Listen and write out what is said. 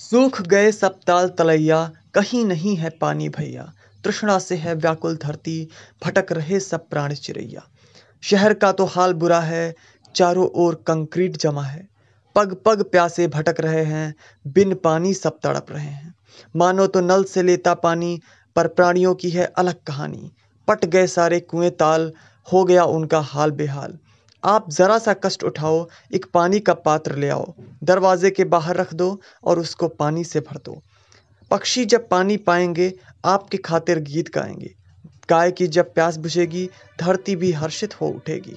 सूख गए सब ताल तलैया कहीं नहीं है पानी भैया तृष्णा से है व्याकुल धरती भटक रहे सब प्राण चिरैया शहर का तो हाल बुरा है चारों ओर कंक्रीट जमा है पग पग प्यासे भटक रहे हैं बिन पानी सब तड़प रहे हैं मानो तो नल से लेता पानी पर प्राणियों की है अलग कहानी पट गए सारे कुएं ताल हो गया उनका हाल बेहाल आप ज़रा सा कष्ट उठाओ एक पानी का पात्र ले आओ दरवाजे के बाहर रख दो और उसको पानी से भर दो पक्षी जब पानी पाएंगे आपकी खातिर गीत गाएंगे गाय की जब प्यास बुझेगी धरती भी हर्षित हो उठेगी